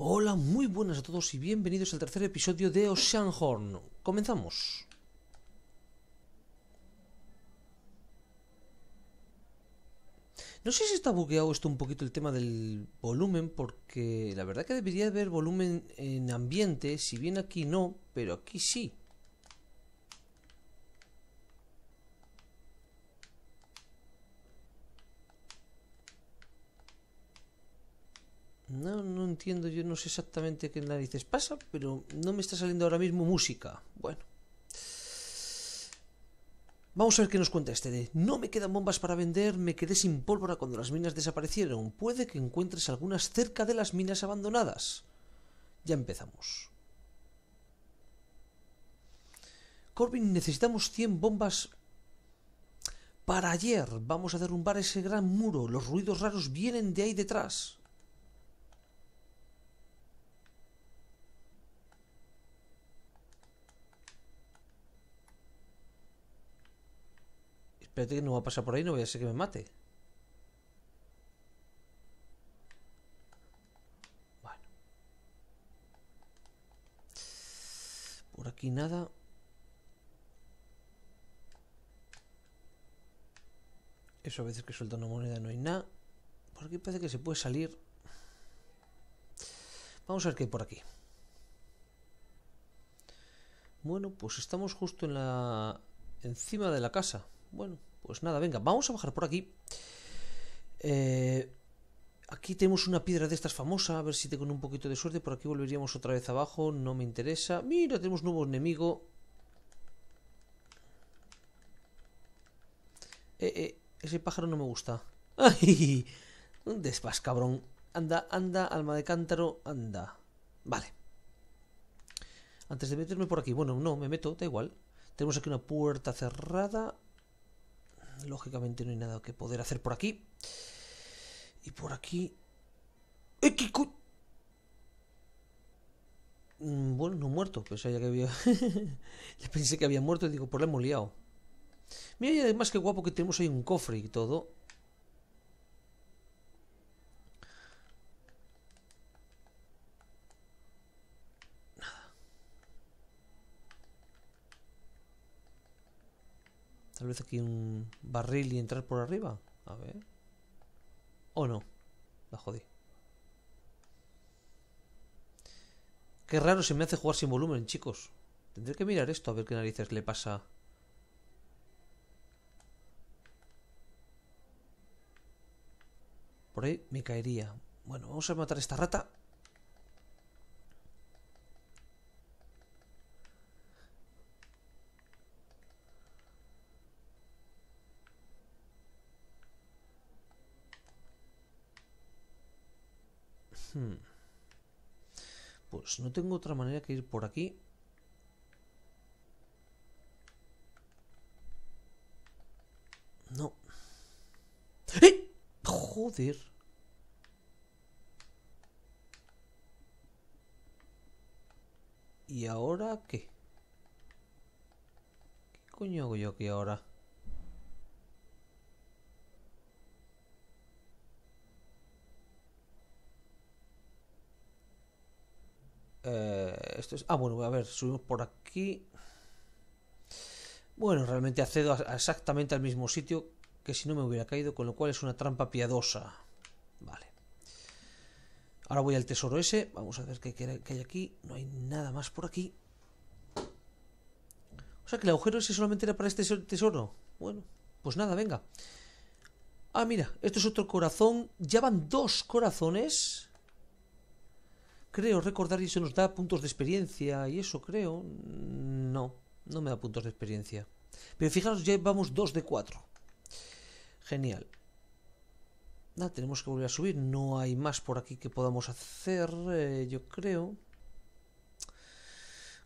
Hola, muy buenas a todos y bienvenidos al tercer episodio de Oceanhorn. Comenzamos. No sé si está bugueado esto un poquito el tema del volumen, porque la verdad que debería haber volumen en ambiente, si bien aquí no, pero aquí sí. no, no entiendo, yo no sé exactamente qué narices pasa, pero no me está saliendo ahora mismo música. Bueno. Vamos a ver qué nos cuenta este de No me quedan bombas para vender, me quedé sin pólvora cuando las minas desaparecieron. Puede que encuentres algunas cerca de las minas abandonadas. Ya empezamos. Corbin, necesitamos 100 bombas para ayer. Vamos a derrumbar ese gran muro. Los ruidos raros vienen de ahí detrás. Espérate que no va a pasar por ahí, no voy a ser que me mate. Bueno. Por aquí nada. Eso a veces que suelta una moneda no hay nada. Por aquí parece que se puede salir. Vamos a ver qué hay por aquí. Bueno, pues estamos justo en la... encima de la casa. Bueno. Pues nada, venga, vamos a bajar por aquí. Eh, aquí tenemos una piedra de estas famosa, a ver si tengo un poquito de suerte. Por aquí volveríamos otra vez abajo, no me interesa. Mira, tenemos nuevo enemigo. Eh, eh, ese pájaro no me gusta. ¡Ay! ¿Dónde cabrón? Anda, anda, alma de cántaro, anda. Vale. Antes de meterme por aquí, bueno, no, me meto, da igual. Tenemos aquí una puerta cerrada. Lógicamente no hay nada que poder hacer por aquí. Y por aquí... ¡Eh, qué mm, bueno, no muerto, pensaba ya que había... ya pensé que había muerto y digo, pues la hemos liado. Mira, y además qué guapo que tenemos ahí un cofre y todo. vez aquí un barril y entrar por arriba? A ver. ¿O no? La jodí. Qué raro se me hace jugar sin volumen, chicos. Tendré que mirar esto a ver qué narices le pasa. Por ahí me caería. Bueno, vamos a matar a esta rata. Hmm. Pues no tengo otra manera que ir por aquí. No. ¡Eh! Joder. ¿Y ahora qué? ¿Qué coño hago yo aquí ahora? Eh, esto es, ah, bueno, a ver, subimos por aquí. Bueno, realmente accedo exactamente al mismo sitio que si no me hubiera caído, con lo cual es una trampa piadosa. Vale. Ahora voy al tesoro ese. Vamos a ver qué, hay aquí. No hay nada más por aquí. O sea que el agujero ese solamente era para este tesoro. Bueno, pues nada, venga. Ah, mira, esto es otro corazón. Ya van dos corazones. Creo recordar y eso nos da puntos de experiencia y eso creo. No, no me da puntos de experiencia. Pero fijaros, ya vamos 2 de 4. Genial. Nada, ah, tenemos que volver a subir. No hay más por aquí que podamos hacer, eh, yo creo.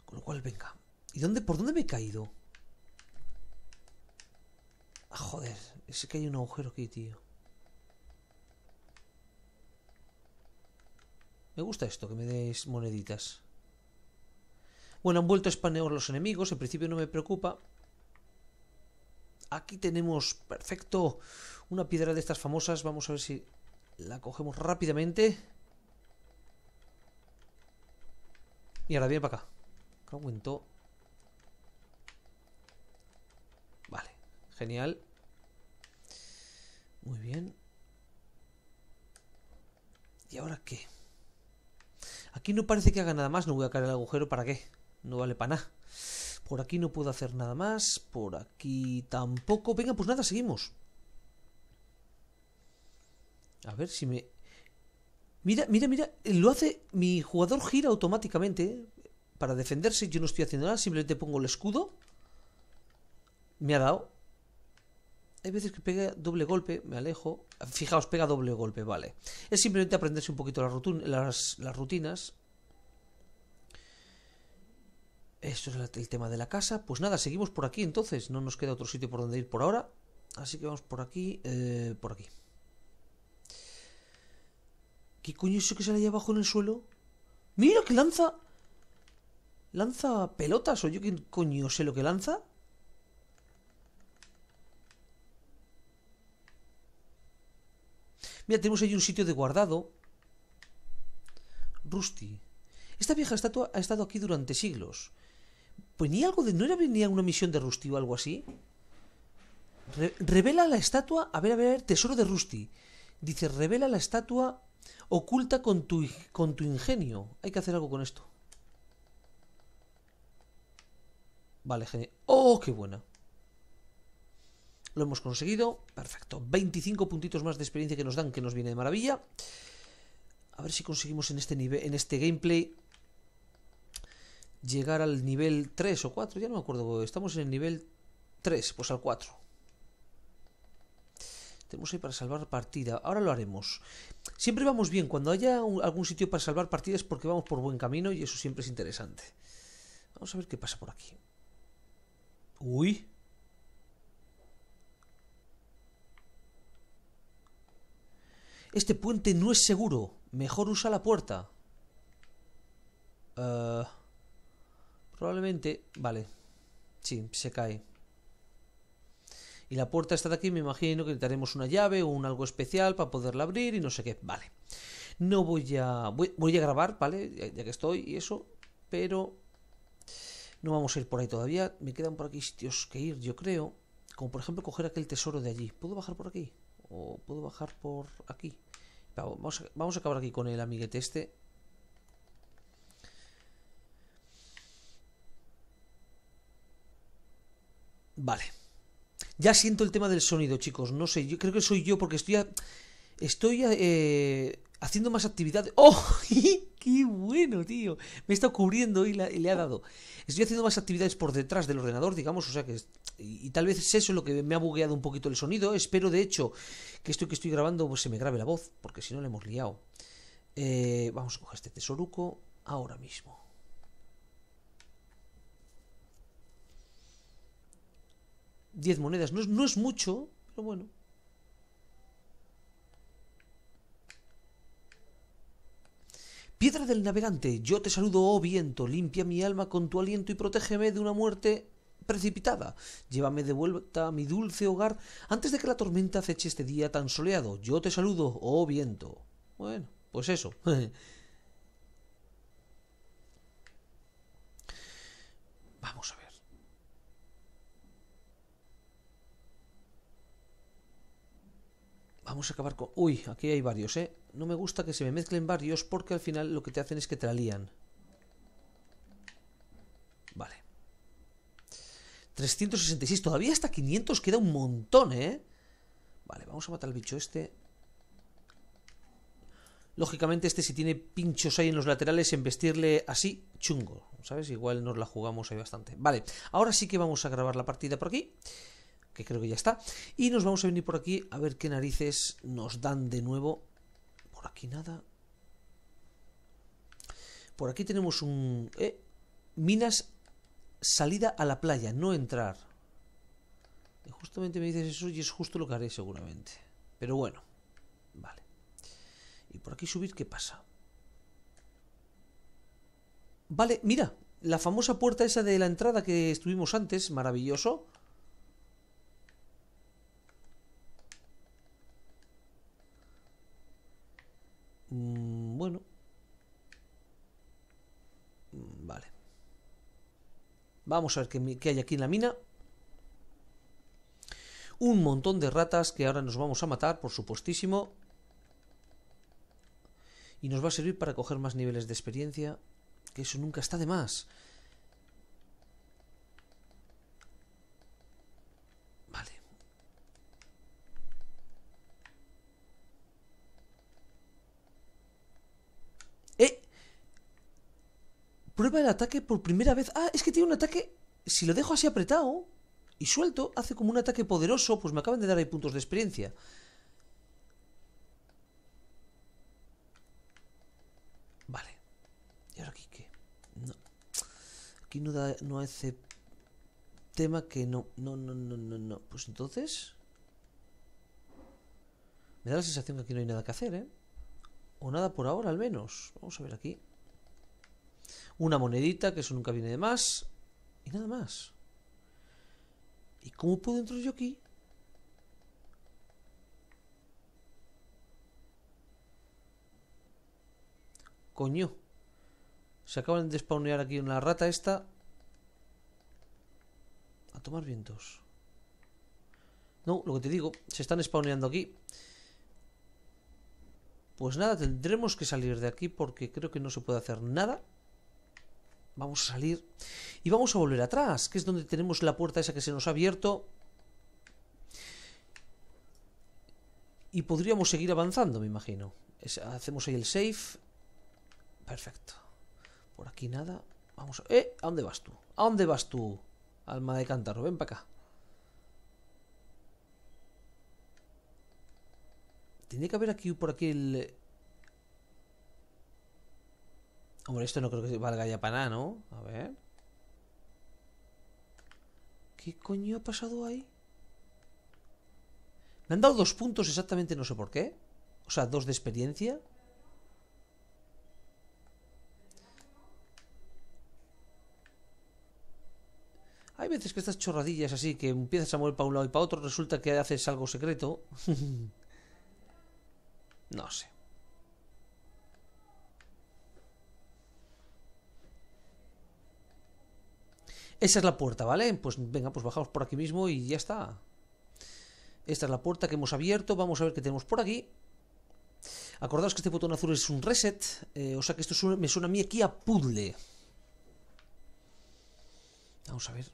Con lo cual, venga. ¿Y dónde, por dónde me he caído? Ah, joder, es que hay un agujero aquí, tío. Me gusta esto, que me deis moneditas. Bueno, han vuelto a spanear los enemigos. En principio no me preocupa. Aquí tenemos, perfecto, una piedra de estas famosas. Vamos a ver si la cogemos rápidamente. Y ahora viene para acá. Aguantó. Vale, genial. Muy bien. ¿Y ahora qué? Aquí no parece que haga nada más. No voy a caer el agujero. ¿Para qué? No vale para nada. Por aquí no puedo hacer nada más. Por aquí tampoco. Venga, pues nada, seguimos. A ver si me... Mira, mira, mira. Lo hace... Mi jugador gira automáticamente. ¿eh? Para defenderse yo no estoy haciendo nada. Simplemente pongo el escudo. Me ha dado hay veces que pega doble golpe, me alejo. Fijaos, pega doble golpe, vale. Es simplemente aprenderse un poquito las, rutinas. Esto es el tema de la casa. Pues nada, seguimos por aquí entonces. No nos queda otro sitio por donde ir por ahora. Así que vamos por aquí, eh, por aquí. ¿Qué coño es eso que sale ahí abajo en el suelo? ¡Mira que lanza! ¿Lanza pelotas? ¿O yo qué coño sé lo que lanza? Mira, tenemos ahí un sitio de guardado. Rusty. Esta vieja estatua ha estado aquí durante siglos. ni algo de... ¿No era venía una misión de Rusty o algo así? revela la estatua... A ver, a ver, tesoro de Rusty. Dice, revela la estatua oculta con tu, con tu ingenio. Hay que hacer algo con esto. Vale, genial. ¡Oh, qué buena! Lo hemos conseguido. Perfecto. 25 puntitos más de experiencia que nos dan, que nos viene de maravilla. A ver si conseguimos en este nivel, en este gameplay llegar al nivel 3 o 4, ya no me acuerdo. Estamos en el nivel 3, pues al 4. Tenemos ahí para salvar partida. Ahora lo haremos. Siempre vamos bien. Cuando haya algún sitio para salvar partidas porque vamos por buen camino y eso siempre es interesante. Vamos a ver qué pasa por aquí. Uy. Este puente no es seguro. Mejor usa la puerta. Eh, probablemente... Vale. Sí, se cae. Y la puerta está de aquí, me imagino que necesitaremos una llave o un algo especial para poderla abrir y no sé qué. Vale. No voy a... Voy, a grabar, ¿vale? Ya, ya que estoy y eso. Pero... No vamos a ir por ahí todavía. Me quedan por aquí sitios que ir, yo creo. Como por ejemplo coger aquel tesoro de allí. ¿Puedo bajar por aquí? o puedo bajar por aquí. Vamos a, acabar aquí con el amiguete este. Vale. Ya siento el tema del sonido, chicos. No sé, yo creo que soy yo porque estoy... estoy eh, haciendo más actividad. ¡Oh! qué bueno, tío. Me está estado cubriendo y, le ha dado. Estoy haciendo más actividades por detrás del ordenador, digamos, o sea que... Y, tal vez es eso lo que me ha bugueado un poquito el sonido. Espero, de hecho, que esto que estoy grabando pues, se me grabe la voz, porque si no le hemos liado. Eh, vamos a coger este tesoruco ahora mismo. Diez monedas. no es mucho, pero bueno. Piedra del navegante, yo te saludo, oh viento, limpia mi alma con tu aliento y protégeme de una muerte precipitada. Llévame de vuelta a mi dulce hogar antes de que la tormenta aceche este día tan soleado. Yo te saludo, oh viento. Bueno, pues eso. Vamos a acabar con... Uy, aquí hay varios, ¿eh? No me gusta que se me mezclen varios porque al final lo que te hacen es que te la lían. Vale. 366. Todavía hasta 500 queda un montón, ¿eh? Vale, vamos a matar al bicho este. Lógicamente este si tiene pinchos ahí en los laterales, en vestirle así, chungo. ¿Sabes? Igual nos la jugamos ahí bastante. Vale, ahora sí que vamos a grabar la partida por aquí creo que ya está. Y nos vamos a venir por aquí a ver qué narices nos dan de nuevo. Por aquí nada. Por aquí tenemos un... Eh, minas salida a la playa, no entrar. justamente me dices eso y es justo lo que haré seguramente. Pero bueno, vale. Y por aquí subir, ¿qué pasa? Vale, mira, la famosa puerta esa de la entrada que estuvimos antes, maravilloso. Mm, bueno. Mm, vale. Vamos a ver qué, qué hay aquí en la mina. Un montón de ratas que ahora nos vamos a matar, por supuestísimo. Y nos va a servir para coger más niveles de experiencia. Que eso nunca está de más. Prueba el ataque por primera vez. Ah, es que tiene un ataque... Si lo dejo así apretado y suelto, hace como un ataque poderoso, pues me acaban de dar ahí puntos de experiencia. Vale. ¿Y ahora aquí qué? No. Aquí no, da, no hace tema que no. No, no, no, no, no. Pues entonces... Me da la sensación que aquí no hay nada que hacer, ¿eh? O nada por ahora, al menos. Vamos a ver aquí una monedita, que eso nunca viene de más, y nada más. ¿Y cómo puedo entrar yo aquí? Coño. Se acaban de spawnear aquí una rata esta. A tomar vientos. No, lo que te digo, se están spawneando aquí. Pues nada, tendremos que salir de aquí porque creo que no se puede hacer nada. Vamos a salir y vamos a volver atrás, que es donde tenemos la puerta esa que se nos ha abierto. Y podríamos seguir avanzando, me imagino. hacemos ahí el safe. Perfecto. Por aquí nada. Vamos a... ¡Eh! ¿A dónde vas tú? ¿A dónde vas tú? Alma de cántaro, ven para acá. Tendría que haber aquí por aquí el, Hombre, esto no creo que valga ya para nada, ¿no? A ver. ¿Qué coño ha pasado ahí? Me han dado dos puntos exactamente, no sé por qué. O sea, dos de experiencia. Hay veces que estas chorradillas así, que empiezas a mover para un lado y para otro, resulta que haces algo secreto. no sé. Esa es la puerta, ¿vale? Pues venga, pues bajamos por aquí mismo y ya está. Esta es la puerta que hemos abierto. Vamos a ver qué tenemos por aquí. Acordaos que este botón azul es un reset. Eh, o sea que esto me suena a mí aquí a puzzle. Vamos a ver.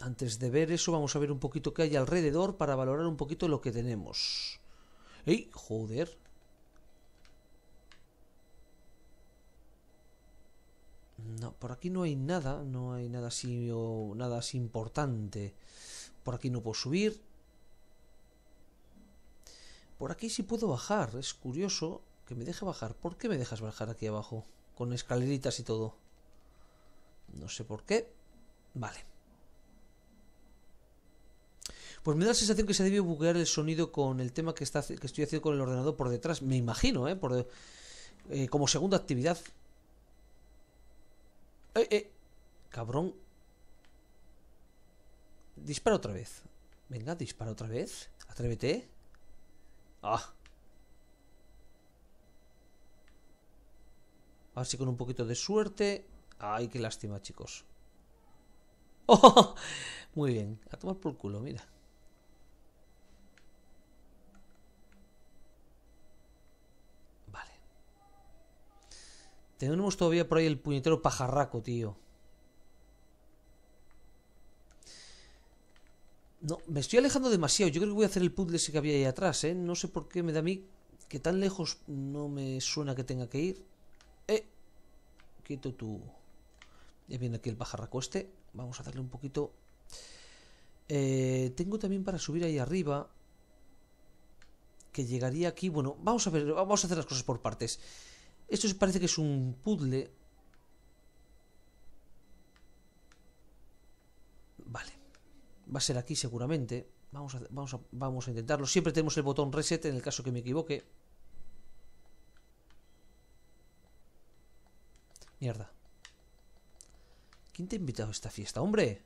Antes de ver eso, vamos a ver un poquito qué hay alrededor para valorar un poquito lo que tenemos. ¡Ey! Joder. No, por aquí no hay nada, no hay nada así, nada importante. Por aquí no puedo subir. Por aquí sí puedo bajar, es curioso que me deje bajar. ¿Por qué me dejas bajar aquí abajo? Con escaleritas y todo. No sé por qué. Vale. Pues me da la sensación que se debe buguear el sonido con el tema que, está, que estoy haciendo con el ordenador por detrás. Me imagino, eh, eh como segunda actividad eh, eh, cabrón. Dispara otra vez. Venga, dispara otra vez. Atrévete. Ah. A ver si con un poquito de suerte. Ay, qué lástima, chicos. Oh, muy bien. A tomar por culo, mira. Tenemos todavía por ahí el puñetero pajarraco, tío. No, me estoy alejando demasiado. Yo creo que voy a hacer el puzzle ese que había ahí atrás, ¿eh? No sé por qué me da a mí que tan lejos no me suena que tenga que ir. ¡Eh! Quito tú. Ya viene aquí el pajarraco este. Vamos a darle un poquito... Eh, tengo también para subir ahí arriba que llegaría aquí. Bueno, vamos a ver, vamos a hacer las cosas por partes. Esto parece que es un puzzle. Vale. Va a ser aquí seguramente. Vamos a, vamos, vamos a intentarlo. Siempre tenemos el botón reset en el caso que me equivoque. Mierda. ¿Quién te ha invitado a esta fiesta, hombre?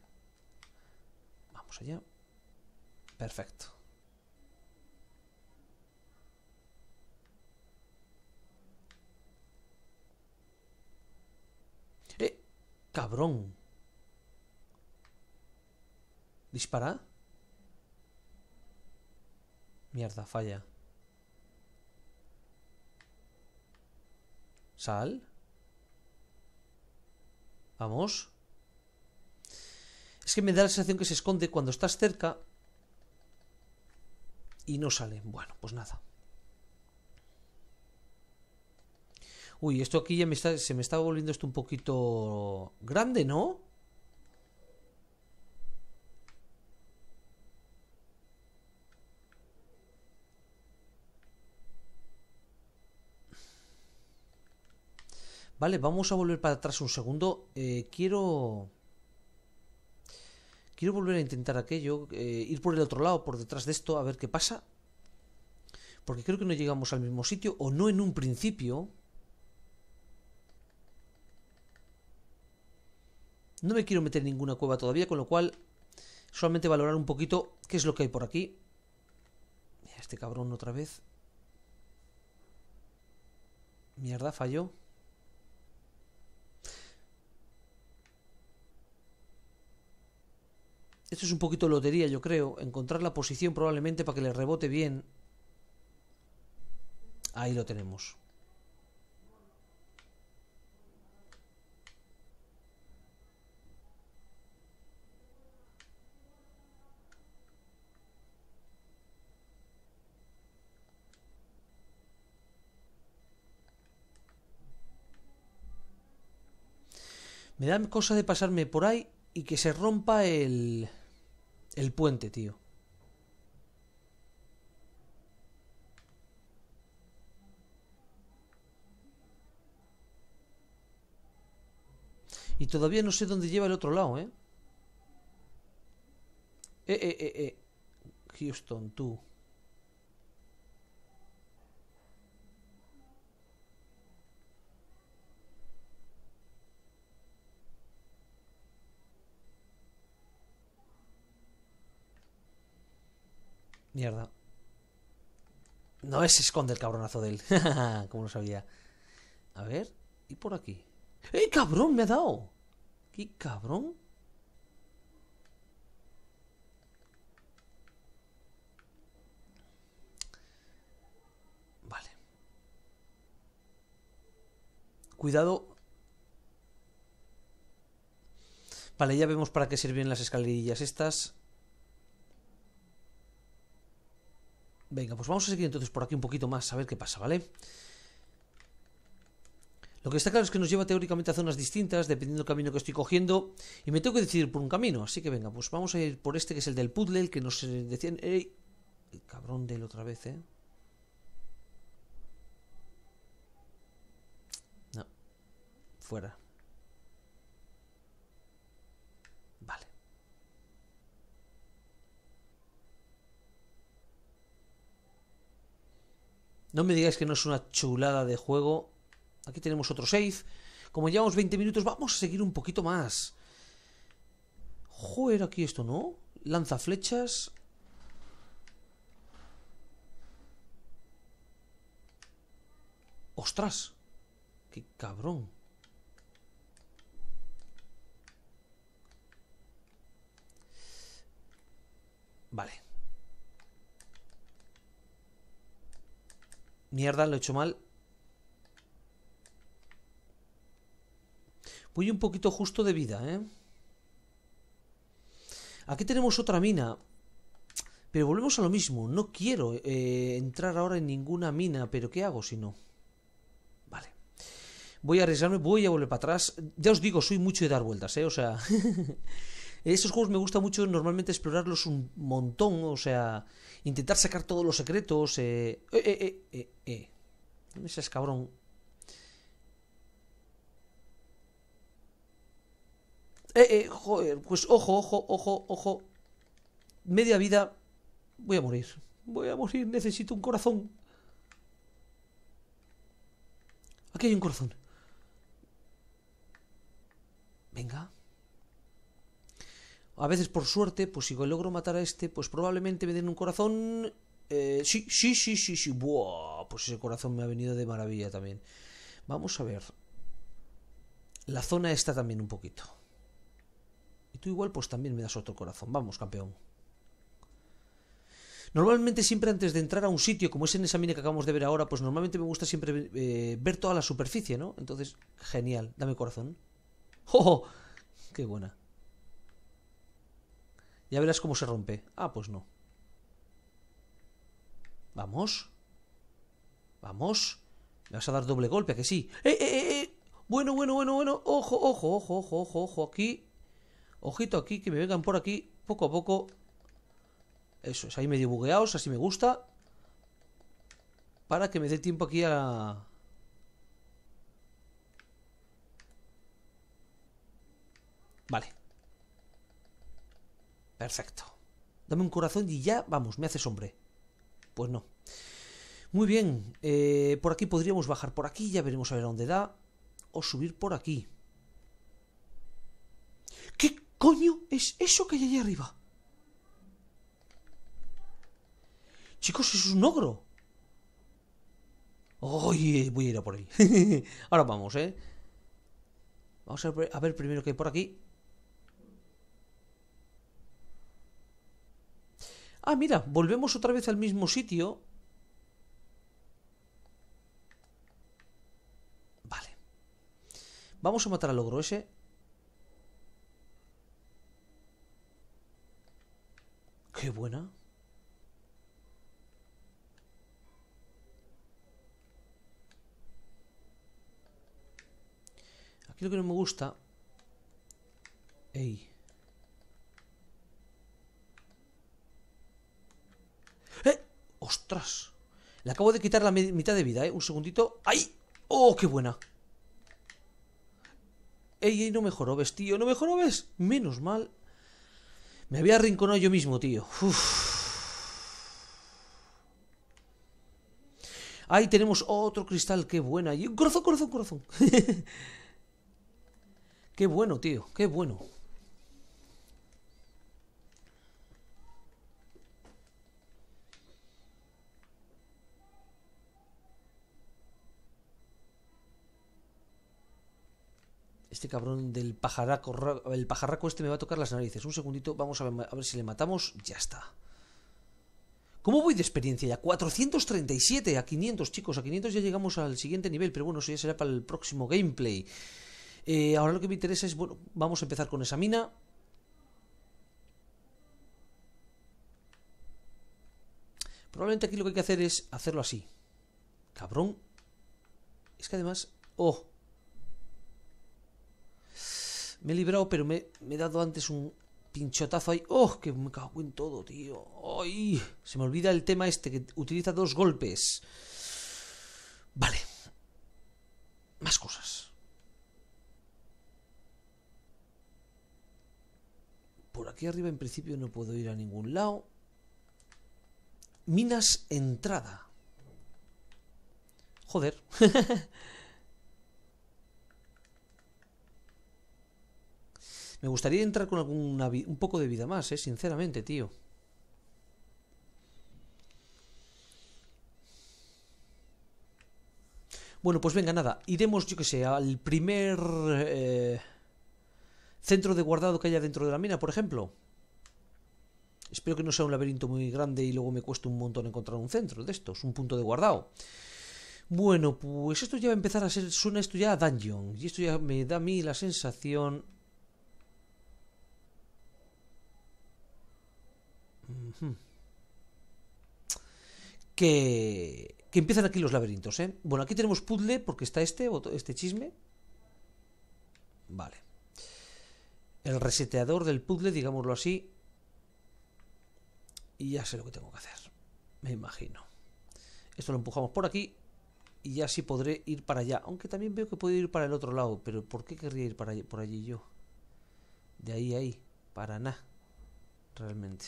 Vamos allá. Perfecto. Cabrón. ¿Dispara? Mierda, falla. Sal. Vamos. Es que me da la sensación que se esconde cuando estás cerca y no sale. Bueno, pues nada. Uy, esto aquí ya está, se me está volviendo esto un poquito grande, ¿no? Vale, vamos a volver para atrás un segundo. Eh, quiero... Quiero volver a intentar aquello, eh, ir por el otro lado, por detrás de esto, a ver qué pasa. Porque creo que no llegamos al mismo sitio, o no en un principio. No me quiero meter en ninguna cueva todavía, con lo cual solamente valorar un poquito qué es lo que hay por aquí. este cabrón otra vez. Mierda, falló. Esto es un poquito lotería, yo creo. Encontrar la posición probablemente para que le rebote bien. Ahí lo tenemos. Me da cosa de pasarme por ahí y que se rompa el. el puente, tío. Y todavía no sé dónde lleva el otro lado, ¿eh? Eh, eh, eh, eh. Houston, tú. Mierda. No, es esconde el cabronazo de él. Como lo sabía. A ver, y por aquí. ¡Ey, ¡Eh, cabrón! Me ha dado. ¡Qué cabrón! Vale. Cuidado. Vale, ya vemos para qué sirven las escalerillas estas. Venga, pues vamos a seguir entonces por aquí un poquito más a ver qué pasa, ¿vale? Lo que está claro es que nos lleva teóricamente a zonas distintas, dependiendo del camino que estoy cogiendo, y me tengo que decidir por un camino, así que venga, pues vamos a ir por este que es el del puzzle, el que nos eh, decían... ¡Ey! El cabrón de él otra vez, ¿eh? No. Fuera. No me digáis que no es una chulada de juego. Aquí tenemos otro save. Como llevamos 20 minutos, vamos a seguir un poquito más. Joder, aquí esto, ¿no? Lanza flechas. ¡Ostras! ¡Qué cabrón! Vale. Mierda, lo he hecho mal. Voy un poquito justo de vida, ¿eh? Aquí tenemos otra mina. Pero volvemos a lo mismo. No quiero eh, entrar ahora en ninguna mina. Pero ¿qué hago si no? Vale. Voy a arriesgarme. Voy a volver para atrás. Ya os digo, soy mucho de dar vueltas, ¿eh? O sea... Esos juegos me gusta mucho normalmente explorarlos un montón, o sea, intentar sacar todos los secretos. Eh, eh, eh, eh, ¿Dónde eh, eh. es cabrón? Eh, eh, joder, pues ojo, ojo, ojo, ojo. Media vida. Voy a morir. Voy a morir, necesito un corazón. Aquí hay un corazón. a veces por suerte, pues si logro matar a este, pues probablemente me den un corazón... Eh, sí, sí, sí, sí, sí, buah, pues ese corazón me ha venido de maravilla también. Vamos a ver. La zona está también un poquito. Y tú igual pues también me das otro corazón. Vamos, campeón. Normalmente siempre antes de entrar a un sitio, como es en esa mina que acabamos de ver ahora, pues normalmente me gusta siempre eh, ver toda la superficie, ¿no? Entonces, genial, dame corazón. ¡Oh! ¡Qué buena! Ya verás cómo se rompe. Ah, pues no. Vamos. Vamos. Me vas a dar doble golpe, ¿a que sí? ¡Eh, eh, eh! eh! Bueno, bueno, bueno, bueno. Ojo, ojo, ojo, ojo, ojo, Aquí. Ojito aquí, que me vengan por aquí. Poco a poco. Eso es, ahí medio bugueados, así me gusta. Para que me dé tiempo aquí a... Vale. Perfecto. Dame un corazón y ya, vamos, me haces hombre. Pues no. Muy bien, eh, por aquí podríamos bajar por aquí, ya veremos a ver a dónde da. O subir por aquí. ¿Qué coño es eso que hay ahí arriba? Chicos, es un ogro. Oye, voy a ir a por ahí. Ahora vamos, ¿eh? Vamos a ver, a ver primero qué hay por aquí. Ah, mira, volvemos otra vez al mismo sitio. Vale. Vamos a matar al ogro ese. Qué buena. Aquí lo que no me gusta... Ey. Le acabo de quitar la mitad de vida, ¿eh? Un segundito. ¡Ay! ¡Oh, qué buena! Ey, ey, no mejoró, ves, tío. No mejoró, ves. Menos mal. Me había arrinconado yo mismo, tío. Uf. Ahí tenemos otro cristal, qué buena. Y un corazón, corazón, corazón. qué bueno, tío, qué bueno. Este cabrón del pajaraco el pajarraco este me va a tocar las narices. Un segundito, vamos a ver, si le matamos, ya está. ¿Cómo voy de experiencia ya? 437 a 500, chicos, a 500 ya llegamos al siguiente nivel, pero bueno, eso ya será para el próximo gameplay. Eh, ahora lo que me interesa es, bueno, vamos a empezar con esa mina. Probablemente aquí lo que hay que hacer es hacerlo así. Cabrón. Es que además... ¡Oh! Me he librado, pero me, he dado antes un pinchotazo ahí. ¡Oh! Que me cago en todo, tío. ¡Ay! Se me olvida el tema este, que utiliza dos golpes. Vale. Más cosas. Por aquí arriba en principio no puedo ir a ningún lado. Minas entrada. Joder. Me gustaría entrar con alguna, un poco de vida más, eh, sinceramente, tío. Bueno, pues venga, nada. Iremos, yo que sé, al primer eh, centro de guardado que haya dentro de la mina, por ejemplo. Espero que no sea un laberinto muy grande y luego me cueste un montón encontrar un centro de estos, un punto de guardado. Bueno, pues esto ya va a empezar a ser, suena esto ya a dungeon. Y esto ya me da a mí la sensación Que, empiezan aquí los laberintos, ¿eh? Bueno, aquí tenemos puzzle porque está este, este chisme. Vale. El reseteador del puzzle, digámoslo así. Y ya sé lo que tengo que hacer. Me imagino. Esto lo empujamos por aquí. Y ya sí podré ir para allá. Aunque también veo que puedo ir para el otro lado. Pero ¿por qué querría ir para por allí yo? De ahí a ahí. Para nada. Realmente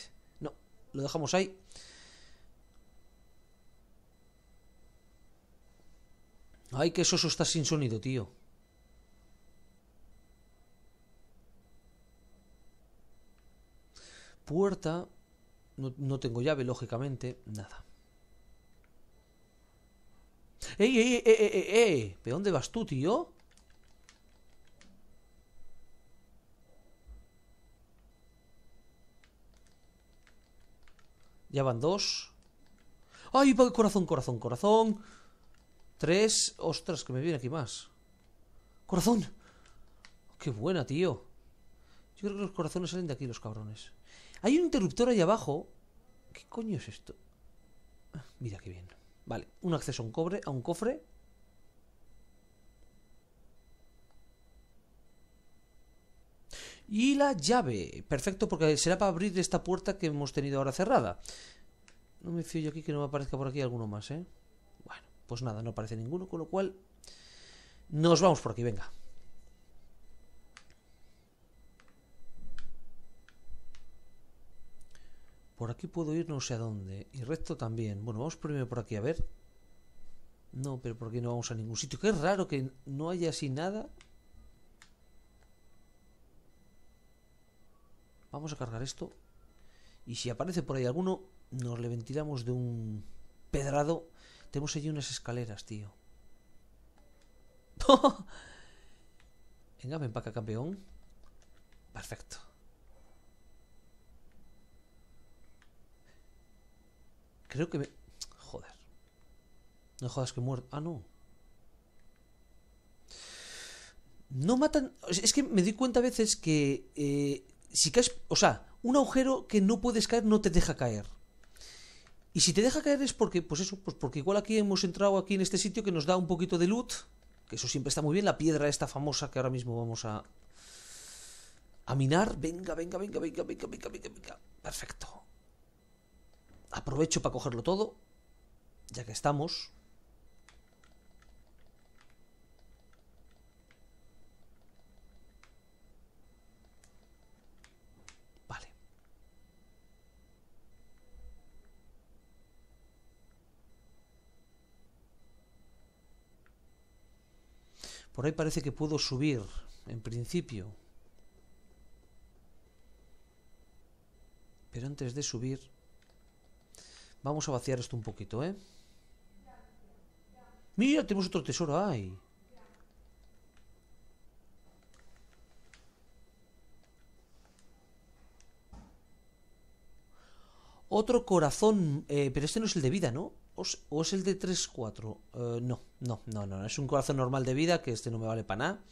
lo dejamos ahí. Ay, que soso está sin sonido, tío. Puerta. No, tengo llave, lógicamente. Nada. ¡Ey, ey, ey, ey, ey! ey! ¿De dónde vas tú, tío? Ya van dos. ¡Ay, corazón, corazón, corazón! Tres. Ostras, que me viene aquí más. ¡Corazón! ¡Qué buena, tío! Yo creo que los corazones salen de aquí, los cabrones. Hay un interruptor ahí abajo. ¿Qué coño es esto? Mira qué bien. Vale, un acceso a un cobre, a un cofre. Y la llave, perfecto, porque será para abrir esta puerta que hemos tenido ahora cerrada. No me fío yo aquí que no me aparezca por aquí alguno más, ¿eh? Bueno, pues nada, no aparece ninguno, con lo cual... Nos vamos por aquí, venga. Por aquí puedo ir no sé a dónde. Y recto también. Bueno, vamos primero por aquí a ver. No, pero por aquí no vamos a ningún sitio. Qué raro que no haya así nada Vamos a cargar esto. Y si aparece por ahí alguno, nos le ventilamos de un pedrado. Tenemos allí unas escaleras, tío. Venga, ven para campeón. Perfecto. Creo que me... Joder. No jodas que muerto. Ah, no. No matan... Es que me di cuenta a veces que... Eh, si caes, o sea, un agujero que no puedes caer no te deja caer. Y si te deja caer es porque, pues eso, pues porque igual aquí hemos entrado aquí en este sitio que nos da un poquito de luz, que eso siempre está muy bien, la piedra esta famosa que ahora mismo vamos a a minar. Venga, venga, venga, venga, venga, venga, venga, venga. Perfecto. Aprovecho para cogerlo todo, ya que estamos. Por ahí parece que puedo subir, en principio. Pero antes de subir, vamos a vaciar esto un poquito, ¿eh? Mira, tenemos otro tesoro ahí. Otro corazón, eh, pero este no es el de vida, ¿no? ¿O es el de 3-4? Eh, no, no, no, no. Es un corazón normal de vida, que este no me vale para nada.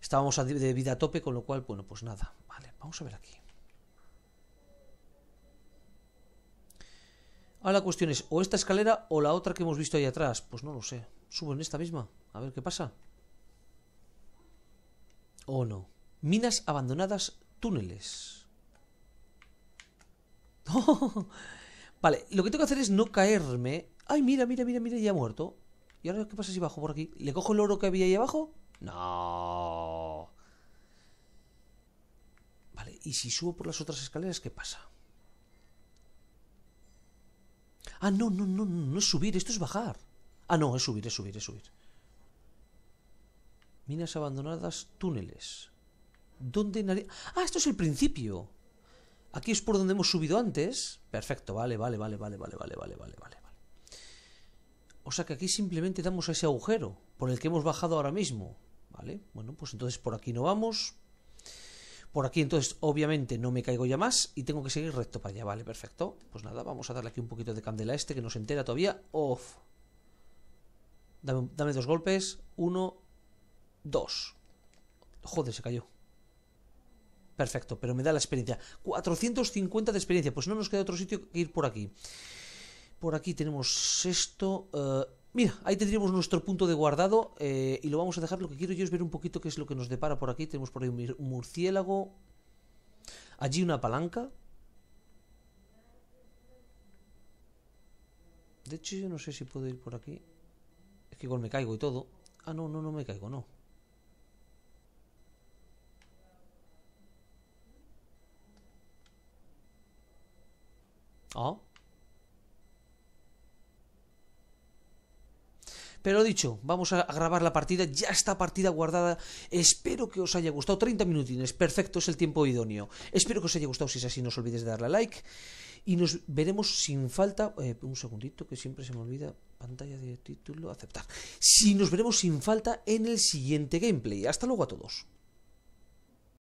Estábamos de vida a tope, con lo cual, bueno, pues nada. Vale, vamos a ver aquí. Ahora la cuestión es, o esta escalera o la otra que hemos visto ahí atrás. Pues no lo sé. Subo en esta misma. A ver qué pasa. O no. Minas abandonadas, túneles. vale, lo que tengo que hacer es no caerme. Ay, mira, mira, mira, mira, ya ha muerto. ¿Y ahora qué pasa si bajo por aquí? ¿Le cojo el oro que había ahí abajo? No. Vale, ¿y si subo por las otras escaleras, qué pasa? Ah, no, no, no, no es subir, esto es bajar. Ah, no, es subir, es subir, es subir. Minas abandonadas, túneles. ¿Dónde Ah, esto es el principio. Aquí es por donde hemos subido antes. Perfecto, vale, vale, vale, vale, vale, vale, vale, vale, vale. O sea que aquí simplemente damos a ese agujero por el que hemos bajado ahora mismo. ¿Vale? Bueno, pues entonces por aquí no vamos. Por aquí entonces obviamente no me caigo ya más y tengo que seguir recto para allá. Vale, perfecto. Pues nada, vamos a darle aquí un poquito de candela a este que no se entera todavía. Off. Dame, dame dos golpes. Uno, dos. Joder, se cayó. Perfecto, pero me da la experiencia. 450 de experiencia, pues no nos queda otro sitio que ir por aquí. Por aquí tenemos esto. Eh, mira, ahí tendríamos nuestro punto de guardado eh, y lo vamos a dejar. Lo que quiero yo es ver un poquito qué es lo que nos depara por aquí. Tenemos por ahí un murciélago. Allí una palanca. De hecho, yo no sé si puedo ir por aquí. Es que igual me caigo y todo. Ah, no, no, no me caigo, no. ¿Ah? Pero dicho, vamos a grabar la partida, ya está partida guardada, espero que os haya gustado, 30 minutines, perfecto, es el tiempo idóneo, espero que os haya gustado, si es así no os olvidéis de darle a like, y nos veremos sin falta, eh, un segundito que siempre se me olvida, pantalla de título, aceptar, si nos veremos sin falta en el siguiente gameplay, hasta luego a todos.